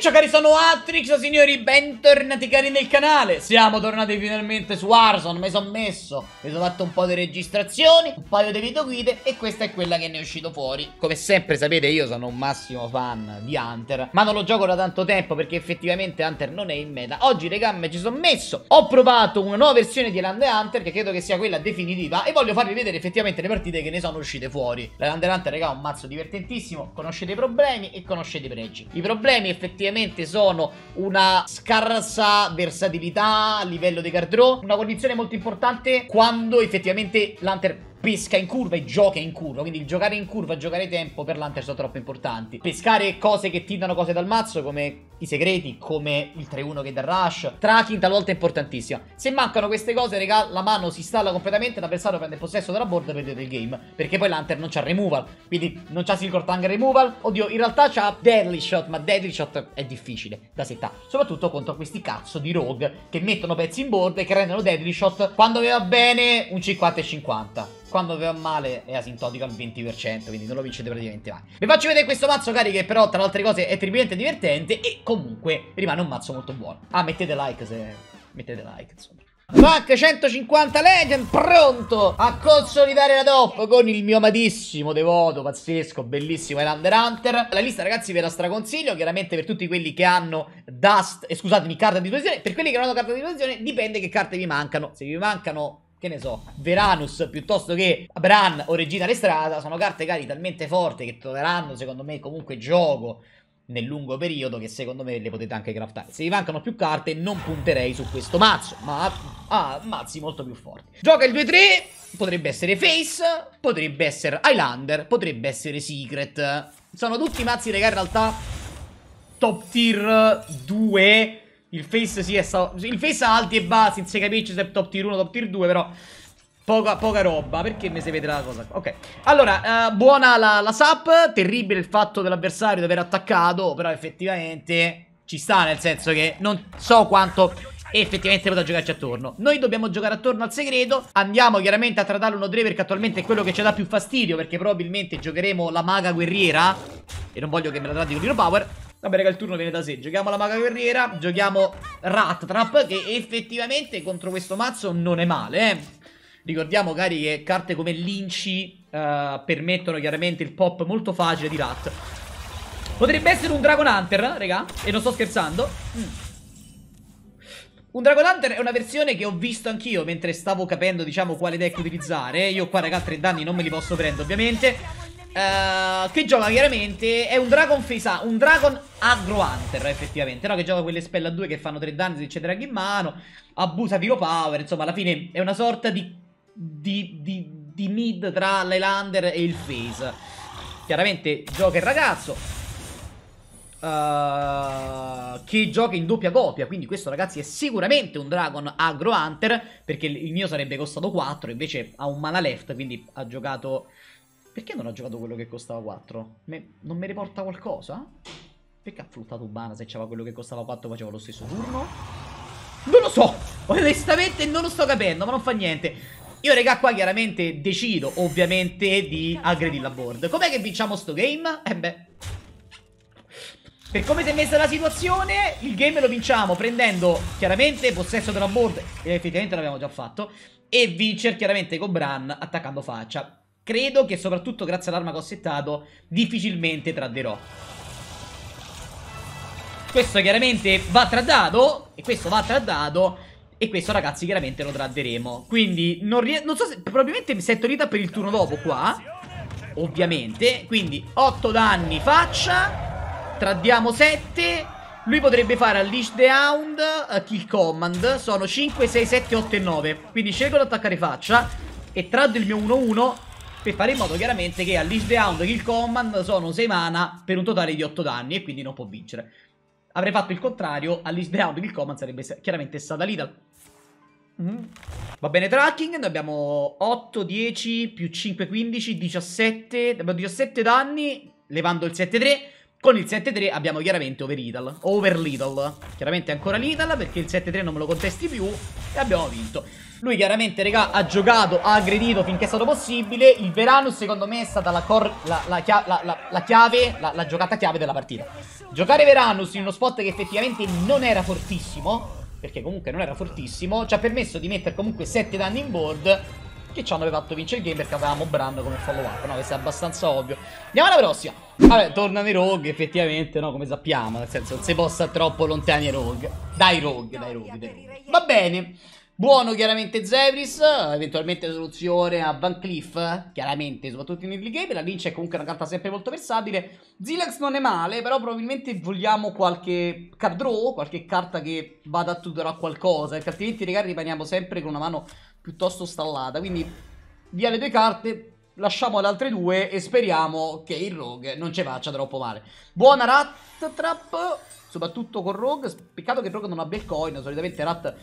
ciao cari sono Atrix signori bentornati cari nel canale Siamo tornati finalmente su Arson Mi sono messo Mi sono fatto un po' di registrazioni Un paio di videoguide E questa è quella che ne è uscito fuori Come sempre sapete io sono un massimo fan di Hunter Ma non lo gioco da tanto tempo Perché effettivamente Hunter non è in meta Oggi le gambe ci sono messo Ho provato una nuova versione di Land Hunter Che credo che sia quella definitiva E voglio farvi vedere effettivamente le partite che ne sono uscite fuori La Land Hunter regà è un mazzo divertentissimo Conoscete i problemi e conoscete i pregi I problemi effettivamente effettivamente sono una scarsa versatilità a livello dei cardro, una condizione molto importante quando effettivamente l'Hunter pesca in curva e gioca in curva. Quindi il giocare in curva, giocare tempo per l'Hunter sono troppo importanti. Pescare cose che ti danno cose dal mazzo, come i segreti, come il 3-1 che dà rush. Tracking talvolta è importantissimo. Se mancano queste cose, regà, la mano si installa completamente. L'avversario prende possesso della board e perdete il game. Perché poi l'Hunter non c'ha removal. Quindi non c'ha Silver Tang removal. Oddio, in realtà c'ha Deadly Shot, ma Deadly Shot è difficile da settare. Soprattutto contro questi cazzo di rogue che mettono pezzi in board e che rendono Deadly Shot quando aveva bene un 50 e 50 quando va male è asintotico al 20%, quindi non lo vincete praticamente mai. Vi faccio vedere questo mazzo, cari, che però tra le altre cose è triplamente divertente e comunque rimane un mazzo molto buono. Ah, mettete like se... mettete like, insomma. Mac 150 Legend pronto a consolidare la top con il mio amatissimo devoto, pazzesco, bellissimo Highlander Hunter. La lista ragazzi ve la straconsiglio, chiaramente per tutti quelli che hanno Dust, eh, scusatemi, carta di disposizione, per quelli che non hanno carta di disposizione dipende che carte vi mancano. Se vi mancano che ne so, Veranus piuttosto che Bran o Regina Lestrada sono carte cari talmente forti che troveranno secondo me comunque gioco nel lungo periodo che secondo me le potete anche craftare. Se vi mancano più carte non punterei su questo mazzo, ma ha mazzi molto più forti. Gioca il 2-3, potrebbe essere Face, potrebbe essere Highlander, potrebbe essere Secret. Sono tutti mazzi, raga, in realtà top tier 2 il face sì è stato... Il face ha alti e bassi, non si capisce se è top tier 1 top tier 2, però... Poca, poca, roba, perché mi si vede la cosa Ok, allora, eh, buona la, la sap Terribile il fatto dell'avversario di aver attaccato Però effettivamente ci sta Nel senso che non so quanto effettivamente potrà giocarci attorno Noi dobbiamo giocare attorno al segreto Andiamo chiaramente a trattare uno 3 perché attualmente è quello che ci dà più fastidio Perché probabilmente giocheremo la maga guerriera E non voglio che me la tratti con Hero Power Vabbè, raga, il turno viene da sé. Giochiamo la maga guerriera, giochiamo Rat Trap, che effettivamente contro questo mazzo non è male, eh. Ricordiamo, cari, che carte come Linci uh, eh, permettono chiaramente il pop molto facile di Rat. Potrebbe essere un Dragon Hunter, raga, e non sto scherzando. Mm. Un Dragon Hunter è una versione che ho visto anch'io mentre stavo capendo, diciamo, quale deck utilizzare. Io qua, raga, tre danni non me li posso prendere, ovviamente. Eh, che gioca chiaramente È un Dragon Face A Un Dragon Agro Hunter effettivamente no? Che gioca quelle spell a due che fanno tre danni eccetera in mano Abusa Filo Power Insomma alla fine è una sorta di Di, di, di mid tra l'Highlander e il Face Chiaramente gioca il ragazzo uh, Che gioca in doppia copia Quindi questo ragazzi è sicuramente un Dragon Agro Hunter Perché il mio sarebbe costato 4 Invece ha un mana left Quindi ha giocato perché non ha giocato quello che costava 4? Me... non mi riporta qualcosa? Perché ha fruttato Ubana se c'era quello che costava 4 faceva lo stesso turno? Non lo so! Onestamente non lo sto capendo, ma non fa niente. Io raga qua chiaramente decido ovviamente di aggredire la board Com'è che vinciamo sto game? Eh beh Per come si è messa la situazione Il game lo vinciamo prendendo chiaramente possesso della board e Effettivamente l'abbiamo già fatto E vincer chiaramente con Bran attaccando faccia Credo che soprattutto grazie all'arma che ho settato difficilmente tradderò Questo chiaramente va tradato e questo va tradato e questo ragazzi chiaramente lo traderemo. Quindi non, non so se probabilmente mi sento rita per il turno dopo qua. Ovviamente, quindi 8 danni faccia, traddiamo 7 lui potrebbe fare Unleash the Hound uh, Kill Command Sono 5, 6, 7, 8 e 9 Quindi scelgo di attaccare faccia E trad il mio 1-1 per fare in modo chiaramente che all'Each Down Kill Command sono 6 mana per un totale di 8 danni e quindi non può vincere. Avrei fatto il contrario, all'Each Down Kill Command sarebbe chiaramente stata Lethal. Mm. Mm-hmm. Va bene tracking, noi abbiamo 8, 10, più 5, 15, 17, abbiamo 17 danni, levando il 7-3... Con il 7-3 abbiamo chiaramente over Ital Over Lidl Chiaramente ancora l'Ital perché il 7-3 non me lo contesti più E abbiamo vinto Lui chiaramente regà ha giocato, ha aggredito finché è stato possibile Il Veranus secondo me è stata la, cor la, la, la, la chiave la, giocata chiave della partita Giocare Veranus in uno spot che effettivamente non era fortissimo Perché comunque non era fortissimo Ci ha permesso di mettere comunque 7 danni in board che ci hanno fatto vincere il game perché avevamo Bran come follow up, no? Questo è abbastanza ovvio. Andiamo alla prossima. Vabbè, tornano i Rogue, effettivamente, no? Come sappiamo, nel senso, non si possa troppo lontani i Rogue. Dai Rogue, dai Rogue, dai Rogue. Va bene. Buono chiaramente Zebris, eventualmente soluzione a Van Cliff, chiaramente soprattutto in early game, la Lynch è comunque una carta sempre molto versatile, Zilex non è male, però probabilmente vogliamo qualche card draw, qualche carta che vada a tutelare qualcosa, perché altrimenti ragazzi rimaniamo sempre con una mano piuttosto stallata. Quindi via le due carte, lasciamo le altre due e speriamo che il Rogue non ci faccia troppo male. Buona Rat Trap, soprattutto con Rogue. Peccato che Rogue non abbia il coin, solitamente Rat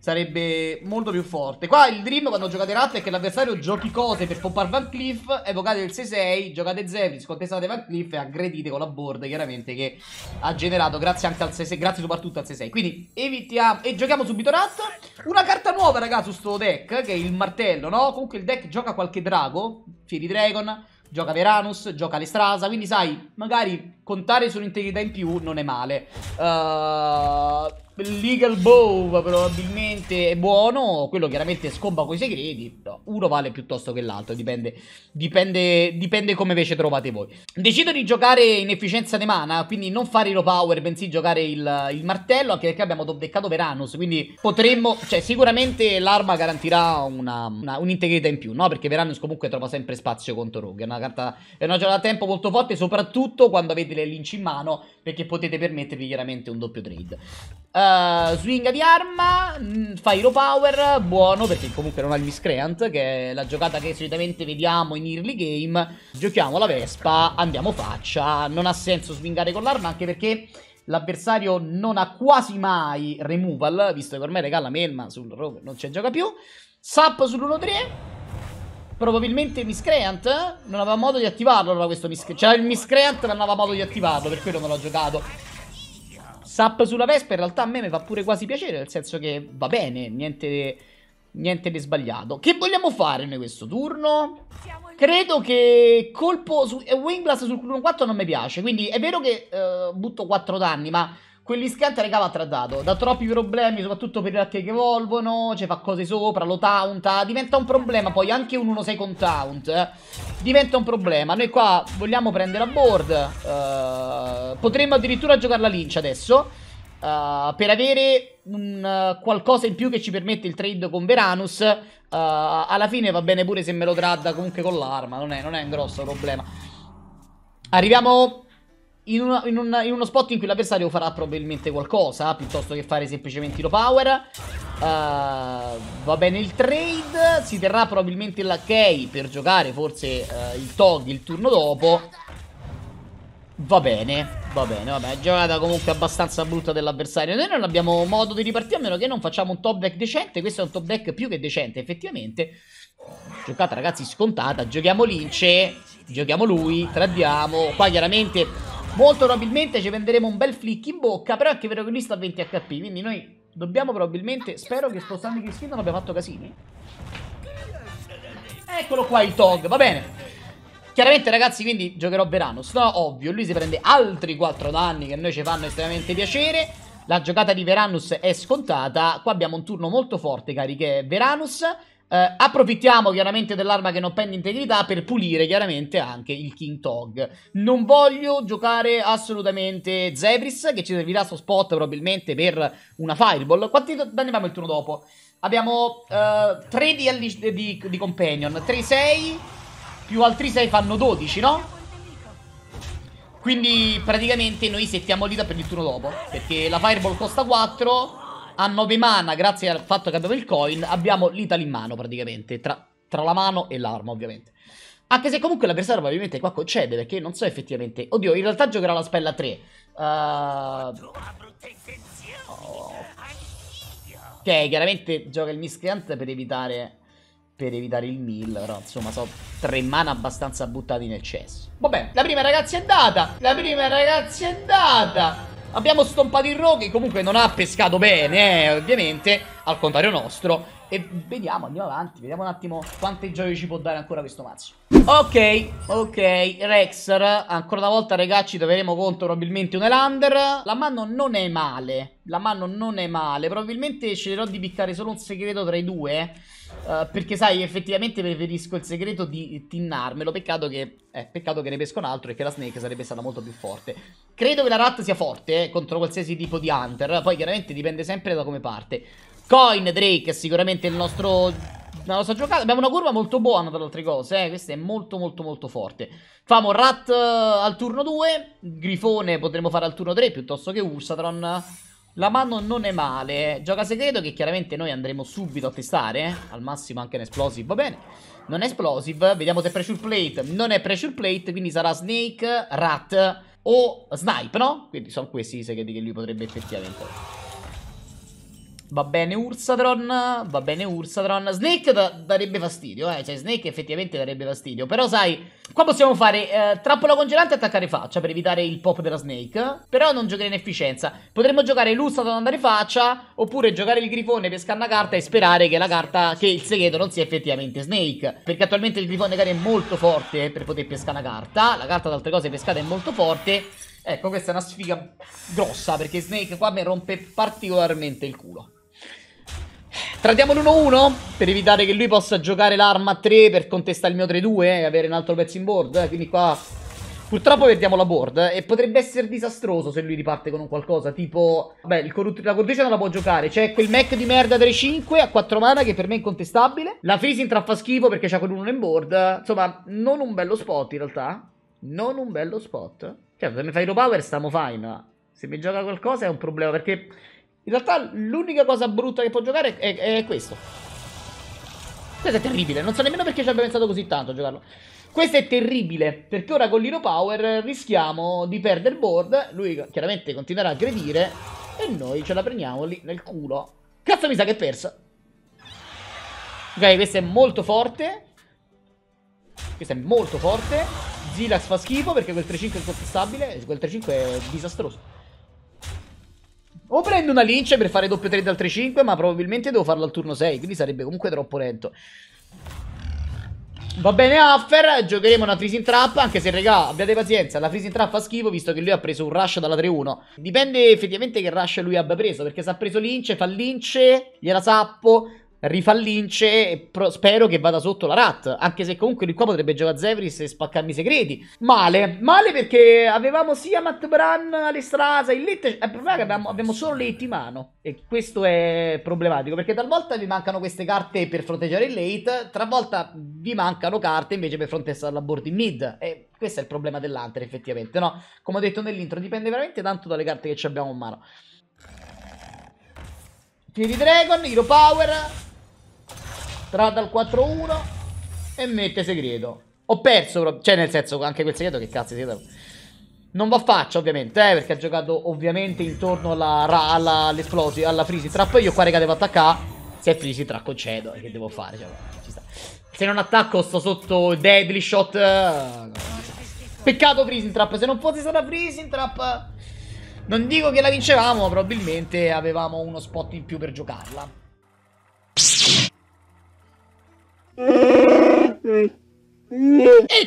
sarebbe molto più forte. Qua il dream quando giocate Rat è che l'avversario giochi cose per poppare Van Cleef, evocate il 6-6, giocate Zevris, contestate Van Cleef e aggredite con la board chiaramente che ha generato grazie anche al 6-6, grazie soprattutto al 6-6. Quindi evitiamo e giochiamo subito Rat. Una carta nuova ragazzi su sto deck che è il martello, no? Comunque il deck gioca qualche drago, Fieri Dragon, gioca Veranus, gioca Lestrasa, quindi sai, magari contare sull'integrità in più non è male. Ehm... Uh... Legal Bow probabilmente è buono, quello chiaramente scomba coi segreti, uno vale piuttosto che l'altro, dipende, dipende, dipende come invece trovate voi. Decido di giocare in efficienza di mana, quindi non fare lo power, bensì giocare il, il martello, anche perché abbiamo deccato Veranus, quindi potremmo, cioè sicuramente l'arma garantirà un'integrità un in più, no? Perché Veranus comunque trova sempre spazio contro Rogue, è una carta, è una gioia da tempo molto forte, soprattutto quando avete le lynch in mano, perché potete permettervi chiaramente un doppio trade. Uh, swing di arma, mh, mm, Fire Power, buono perché comunque non ha il Miscreant, che è la giocata che solitamente vediamo in early game. Giochiamo la Vespa, andiamo faccia, non ha senso swingare con l'arma anche perché l'avversario non ha quasi mai removal, visto che ormai regala Melma sul rover non ci gioca più. Sap sull'1-3. Probabilmente Miscreant Non aveva modo di attivarlo allora questo Miscreant C'era cioè il Miscreant ma non aveva modo di attivarlo Per quello non l'ho giocato Sap sulla Vespa in realtà a me mi fa pure quasi piacere, nel senso che va bene, niente, niente di sbagliato. Che vogliamo fare noi questo turno? Credo che colpo su, eh, Winglass sul turno 4 non mi piace, quindi è vero che uh, butto 4 danni, ma quelli Quell'iscante, raga, va trattato. Da troppi problemi, soprattutto per i ratti che evolvono. Ci fa cose sopra, lo taunta. Ah, diventa un problema poi anche un 1-6 con taunt. Eh. Diventa un problema. Noi qua vogliamo prendere a board. Uh, potremmo addirittura giocare la lince adesso. Uh, per avere un, uh, qualcosa in più che ci permette il trade con Veranus. alla fine va bene pure se me lo tradda comunque con l'arma. Non non è un grosso problema. Arriviamo in, una, in, una, in, uno spot in cui l'avversario farà probabilmente qualcosa piuttosto che fare semplicemente tiro power. Uh, va bene il trade, si terrà probabilmente la K per giocare forse uh, il Tog il turno dopo. Va bene, va bene, va bene. Giocata comunque abbastanza brutta dell'avversario. Noi non abbiamo modo di ripartire a meno che non facciamo un top deck decente. Questo è un top deck più che decente, effettivamente. Giocata, ragazzi, scontata. Giochiamo Lince, giochiamo lui, tradiamo. Qua chiaramente Molto probabilmente ci prenderemo un bel flick in bocca, però anche vero che lui sta a 20 HP, quindi noi dobbiamo probabilmente... Spero che spostando gli sfida non abbia fatto casini. Eccolo qua il Tog, va bene. Chiaramente ragazzi quindi giocherò Veranus, no? Ovvio, lui si prende altri 4 danni che a noi ci fanno estremamente piacere. La giocata di Veranus è scontata. Qua abbiamo un turno molto forte, cari, che è Veranus... Eh, approfittiamo chiaramente dell'arma che non pende integrità per pulire chiaramente anche il King Tog. Non voglio giocare assolutamente Zebris che ci servirà su spot probabilmente per una Fireball. Quanti danni abbiamo il turno dopo? Abbiamo eh, 3 di, di, di Companion, 3-6 più altri 6 fanno 12, no? Quindi praticamente noi settiamo l'ita per il turno dopo Perché la Fireball costa 4 a 9 mana, grazie al fatto che abbiamo il coin, abbiamo l'Ital in mano praticamente, tra, tra la mano e l'arma ovviamente. Anche se comunque l'avversario probabilmente qua concede, perché non so effettivamente... Oddio, in realtà giocherà la spella 3. Uh... Oh. Ok, chiaramente gioca il miscreant per evitare... Per evitare il mill, però insomma so 3 mana abbastanza buttati nel cesso Vabbè, la prima ragazzi è andata La prima ragazzi è andata Abbiamo stompato il Roghi, comunque non ha pescato bene, eh, ovviamente, al contrario nostro. E vediamo, andiamo avanti, vediamo un attimo quante gioie ci può dare ancora questo mazzo Ok, ok, Rexer, ancora una volta ragazzi troveremo conto probabilmente un Elander La mano non è male, la mano non è male, probabilmente sceglierò di piccare solo un segreto tra i due uh, Perché sai, effettivamente preferisco il segreto di tinnarmelo, peccato che, eh, peccato che ne pesco un altro e che la Snake sarebbe stata molto più forte Credo che la Rat sia forte eh, contro qualsiasi tipo di Hunter, poi chiaramente dipende sempre da come parte Coin Drake è sicuramente il nostro... La nostra giocata. Abbiamo una curva molto buona tra le altre cose, eh. Questa è molto molto molto forte. Famo Rat uh, al turno 2. Grifone potremmo fare al turno 3 piuttosto che Ursatron. La mano non è male. Eh. Gioca segreto che chiaramente noi andremo subito a testare. Eh. Al massimo anche un explosive. Va bene. Non è explosive. Vediamo se è pressure plate. Non è pressure plate, quindi sarà Snake, Rat o Snipe, no? Quindi sono questi i segreti che lui potrebbe effettivamente avere. Va bene Ursatron, va bene Ursatron. Snake da darebbe fastidio, eh. Cioè, Snake effettivamente darebbe fastidio. Però, sai, qua possiamo fare eh, trappola congelante e attaccare faccia per evitare il pop della Snake. Però non giocare in efficienza. Potremmo giocare l'Ursatron andare faccia, oppure giocare il Grifone per una carta e sperare che la carta, che il segreto non sia effettivamente Snake. Perché attualmente il Grifone magari è molto forte per poter pescare una carta. La carta, ad altre cose, pescata è molto forte. Ecco, questa è una sfiga grossa, perché Snake qua mi rompe particolarmente il culo. Tradiamo l'1-1 per evitare che lui possa giocare l'arma a 3 per contestare il mio 3-2 eh, e avere un altro pezzo in board. Eh, quindi qua purtroppo perdiamo la board eh, e potrebbe essere disastroso se lui riparte con un qualcosa tipo... Beh, la cordice non la può giocare. C'è quel mech di merda 3-5 a 4 mana che per me è incontestabile. La freezing traffa schifo perché c'ha 1 in board. Insomma, non un bello spot in realtà. Non un bello spot. Certo, se mi fai low power stiamo fine. Se mi gioca qualcosa è un problema perché... In realtà l'unica cosa brutta che può giocare è, è questo. Questo è terribile, non so nemmeno perché ci abbia pensato così tanto a giocarlo. Questo è terribile, perché ora con l'Hero Power rischiamo di perdere board, lui chiaramente continuerà a aggredire, e noi ce la prendiamo lì nel culo. Cazzo mi sa che è persa. Ok, questo è molto forte. Questo è molto forte. Zilax fa schifo perché quel 3-5 è incontestabile, quel 3-5 è disastroso. O prendo una lince per fare doppio trade al 3-5, ma probabilmente devo farlo al turno 6, quindi sarebbe comunque troppo lento. Va bene Huffer, giocheremo una freezing trap, anche se regà abbiate pazienza, la freezing trap fa schifo visto che lui ha preso un rush dalla 3-1. Dipende effettivamente che rush lui abbia preso, perché se ha preso lince, fa lince, gliela sappo, rifallince e pro- spero che vada sotto la rat. Anche se comunque di qua potrebbe giocare Zevris e spaccarmi i segreti. Male, male perché avevamo sia Matt Bran, Alestrasa, il Lette. Il problema è che abbiamo, abbiamo solo Late in mano. E questo è problematico perché talvolta vi mancano queste carte per fronteggiare il Late, talvolta vi mancano carte invece per fronteggiare la board in mid. E questo è il problema dell'Hunter effettivamente, no? Come ho detto nell'intro, dipende veramente tanto dalle carte che ci abbiamo in mano. Fini Dragon, Hero Power, Trata al 4-1 e mette segreto. Ho perso, però, cioè nel senso anche quel segreto che cazzo segreto. Non va faccia ovviamente, eh, perché ha giocato ovviamente intorno alla, alla, all'esplosi, alla freezy trap. Io qua raga devo attaccare, se è freezy trap concedo, eh, che devo fare? Cioè, ci sta. Se non attacco sto sotto deadly shot. Eh, no. Peccato freezy trap, se non fosse stata freezy trap... Non dico che la vincevamo, probabilmente avevamo uno spot in più per giocarla. E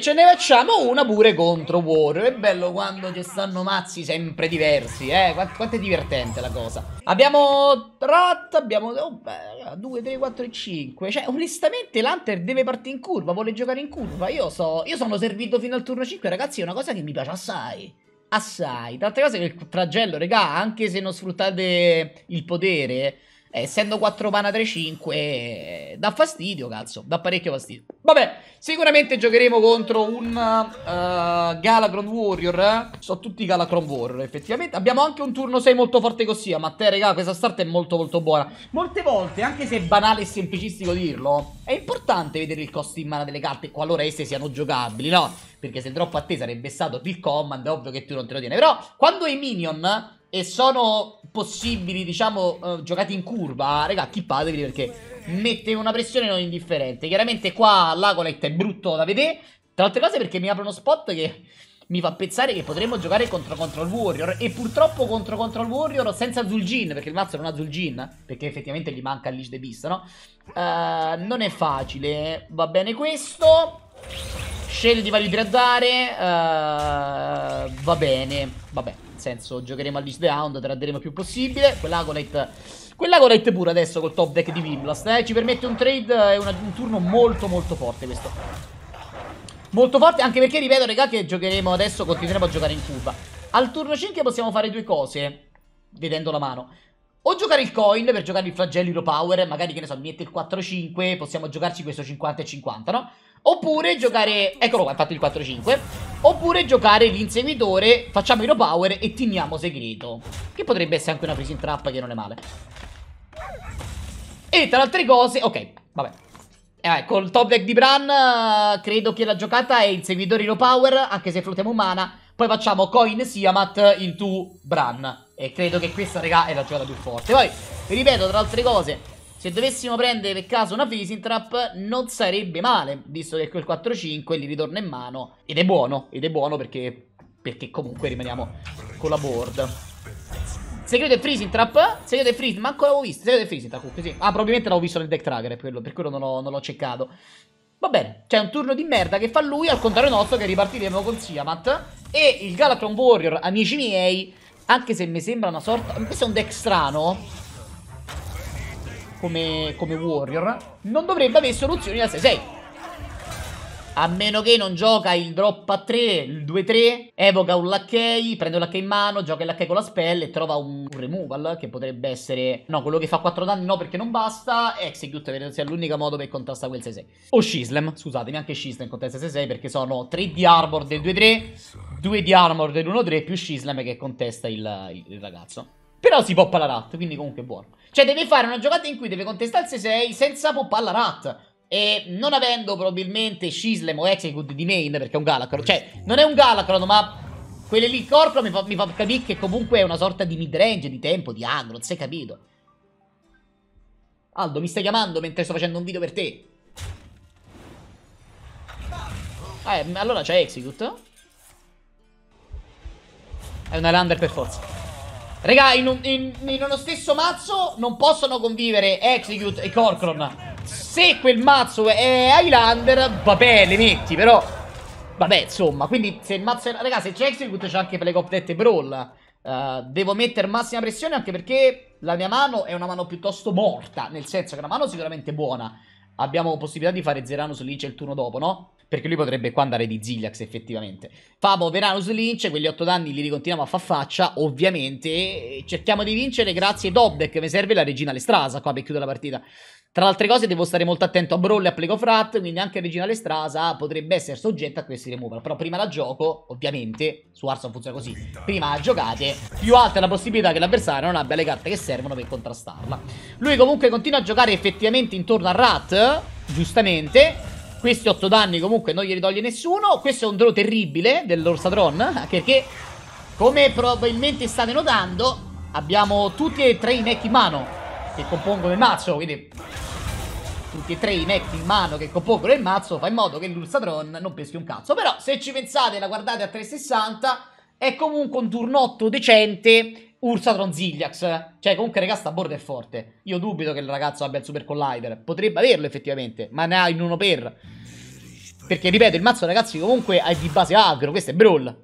ce ne facciamo una pure contro Warrior. È bello quando ci stanno mazzi sempre diversi, eh. Quanto, quanto è divertente la cosa. Abbiamo Rat, abbiamo oh, beh, 2, 3, 4 5. Cioè, onestamente, l'Hunter deve partire in curva, vuole giocare in curva. Io so, io sono servito fino al turno 5, ragazzi, è una cosa che mi piace assai assai. D'altra cosa che il fragello, regà, anche se non sfruttate il potere, essendo 4 mana 3-5 dà fastidio, cazzo, dà parecchio fastidio. Vabbè, sicuramente giocheremo contro un uh, Galacron Warrior, eh? sono tutti Galacron Warrior effettivamente. Abbiamo anche un turno 6 molto forte così, eh, ma te regà, questa start è molto molto buona. Molte volte, anche se è banale e semplicistico dirlo, è importante vedere il costo in mana delle carte, qualora esse siano giocabili, no? Perché se troppo a te sarebbe stato il command, è ovvio che tu non te lo tieni. Però, quando hai minion e sono possibili, diciamo, uh, giocati in curva, raga, chippatevi perché mette una pressione non indifferente. Chiaramente qua l'Agolet è brutto da vedere, tra altre cose perché mi apre uno spot che mi fa pensare che potremmo giocare contro Control Warrior e purtroppo contro Control Warrior senza Zul'Jin, perché il mazzo non ha Zul'Jin, perché effettivamente gli manca il Leash the Beast, no? Uh, non è facile, va bene questo... Scegli di farli graddare. Uh, eh, va bene. Vabbè, nel senso, giocheremo al Leash the Hound, tradderemo più possibile. Quell'Agonite... Quell'Agonite pure adesso col top deck di Wimblast, eh. Ci permette un trade e eh, un, un turno molto molto forte questo. Molto forte, anche perché, ripeto, raga, che giocheremo adesso, continueremo a giocare in curva. Al turno 5 possiamo fare due cose, vedendo la mano. O giocare il coin per giocare il flagello power, magari, che ne so, mi mette il 4-5, possiamo giocarci questo 50 50, no? Oppure giocare... Eccolo qua, infatti il 4-5. Oppure giocare l'inseguitore, facciamo hero power e tiniamo segreto. Che potrebbe essere anche una prison trap che non è male. E tra le altre cose... Ok, vabbè. Eh, col top deck di Bran credo che la giocata è inseguitore hero power, anche se flottiamo mana. Poi facciamo coin Siamat into Bran. E credo che questa, raga, è la giocata più forte. Poi, ripeto, tra le altre cose... Se dovessimo prendere per caso una Fisintrap non sarebbe male, visto che quel 4-5 gli ritorna in mano ed è buono, ed è buono perché, perché comunque rimaniamo con la board. Segreto e Freezing Trap Segreto e Freezing Ma ancora l'ho visto Segreto e Freezing Trap comunque, Ah probabilmente l'ho visto nel deck tracker quello, Per quello non l'ho cercato Va bene C'è un turno di merda che fa lui Al contrario nostro che ripartiremo con Siamat E il Galatron Warrior Amici miei Anche se mi sembra una sorta Questo è un deck strano come, come warrior non dovrebbe avere soluzioni da 6-6 a meno che non gioca il drop a 3, il 2-3, evoca un lacchei, prende un lacchei in mano, gioca il lacchei con la spell e trova un removal che potrebbe essere... No, quello che fa 4 danni no perché non basta, execute credo sia l'unico modo per contrastare quel 6-6. O Shislem, scusatemi, anche Shislem contesta 6-6 perché sono 3 di armor del 2-3, 2 di armor dell'1-3 più Shislem che contesta il, il, il ragazzo. Però si poppa la rat, quindi comunque è buono. Cioè deve fare una giocata in cui deve contestare il 6 senza poppare la rat. E non avendo probabilmente Shislem o Execute di main, perché è un Galacron. Cioè, non è un Galacron, ma... Quelle lì, Corpro, mi fa, mi fa capire che comunque è una sorta di midrange, di tempo, di angolo, non si capito. Aldo, mi stai chiamando mentre sto facendo un video per te. eh, allora c'è Execute. È un lander per forza. Raga, in, in, in, uno stesso mazzo non possono convivere Execute e Corcron. Se quel mazzo è Highlander, vabbè, le metti, però... Vabbè, insomma, quindi se il mazzo... È... Raga, se c'è Execute c'è anche Play of Death e Brawl. Uh, devo mettere massima pressione anche perché la mia mano è una mano piuttosto morta, nel senso che è una mano sicuramente buona abbiamo possibilità di fare Zeranus Lynch il turno dopo, no? Perché lui potrebbe qua andare di Zillax effettivamente. Famo Zeranus Lynch, quegli 8 danni li ricontinuiamo a far faccia, ovviamente. Cerchiamo di vincere grazie a Dobdek, mi serve la regina Lestrasa qua per chiudere la partita. Tra le altre cose devo stare molto attento a Brawl e a Plague of Rat, quindi anche Regina Lestrasa potrebbe essere soggetta a questi removal. Però prima la gioco, ovviamente, su Arson funziona così, prima la giocate, più alta è la possibilità che l'avversario non abbia le carte che servono per contrastarla. Lui comunque continua a giocare effettivamente intorno a Rat, giustamente. Questi 8 danni comunque non glieli toglie nessuno. Questo è un draw terribile dell'Orsadron, perché come probabilmente state notando, abbiamo tutti e tre i mech in mano che compongono il mazzo, quindi tutti e tre i mech in mano che compongono il mazzo, fa in modo che l'Ulsadron non peschi un cazzo. Però se ci pensate la guardate a 360, è comunque un turnotto decente Ursa Zigliax. Cioè, comunque, raga, sta bordo è forte. Io dubito che il ragazzo abbia il Super Collider. Potrebbe averlo effettivamente, ma ne ha in uno per. Perché, ripeto, il mazzo, ragazzi, comunque è di base agro. Questo è Brawl.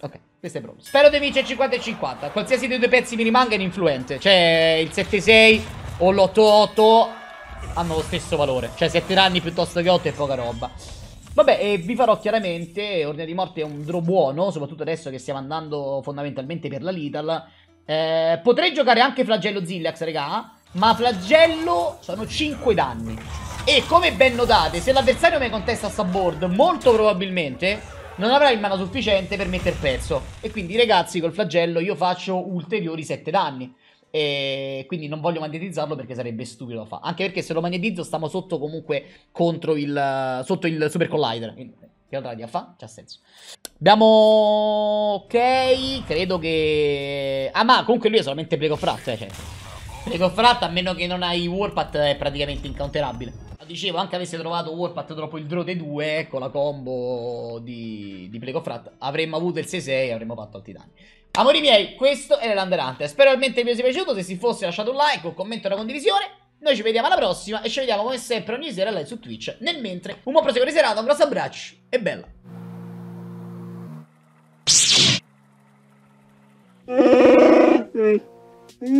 Ok, questo è Brawl. Spero di vincere 50 e 50. Qualsiasi dei due pezzi mi rimanga è influente. Cioè, il 7-6 o l'8-8 hanno lo stesso valore. Cioè, 7 danni piuttosto che 8 è poca roba. Vabbè, e vi farò chiaramente, Ordine di Morte è un draw buono, soprattutto adesso che stiamo andando fondamentalmente per la Lital, eh, potrei giocare anche Flagello Zillax, raga. Ma Flagello sono 5 danni. E come ben notate, se l'avversario mi contesta sta board, molto probabilmente non avrà il mana sufficiente per mettere pezzo. E quindi, ragazzi, col flagello io faccio ulteriori 7 danni. E quindi non voglio magnetizzarlo perché sarebbe stupido da fare. Anche perché se lo magnetizzo stiamo sotto comunque contro il, sotto il Super Collider. Che lo tradia fa? C'ha senso. Abbiamo... Ok, credo che... Ah ma comunque lui è solamente Prego Frat, eh, cioè... Prego cioè, Frat a meno che non hai Warpath è praticamente incounterabile. Dicevo, anche avesse trovato Warpath dopo il draw 2, con la combo di, di of Frat, avremmo avuto il 6-6 e avremmo fatto altri danni. Amori miei, questo è l'Under Hunter. Spero realmente vi sia piaciuto. Se si fosse lasciate un like, un commento e una condivisione. Noi ci vediamo alla prossima e ci vediamo come sempre ogni sera live su Twitch. Nel mentre, un buon proseguo di serata, un grosso abbraccio e bella. Non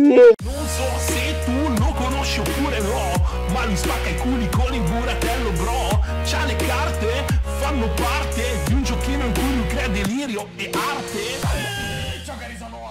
so se tu lo conosci oppure no, ma lui spacca i culi con il buratello bro. C'ha le carte, fanno parte di un giochino in cui lui crea delirio e arte. Gioca risono